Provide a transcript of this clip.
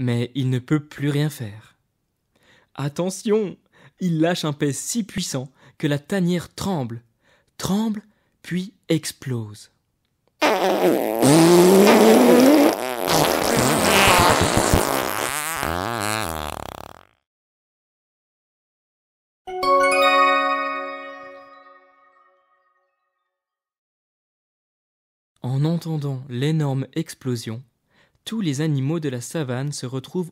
mais il ne peut plus rien faire. Attention Il lâche un pèse si puissant que la tanière tremble, tremble, puis explose. En entendant l'énorme explosion, tous les animaux de la savane se retrouvent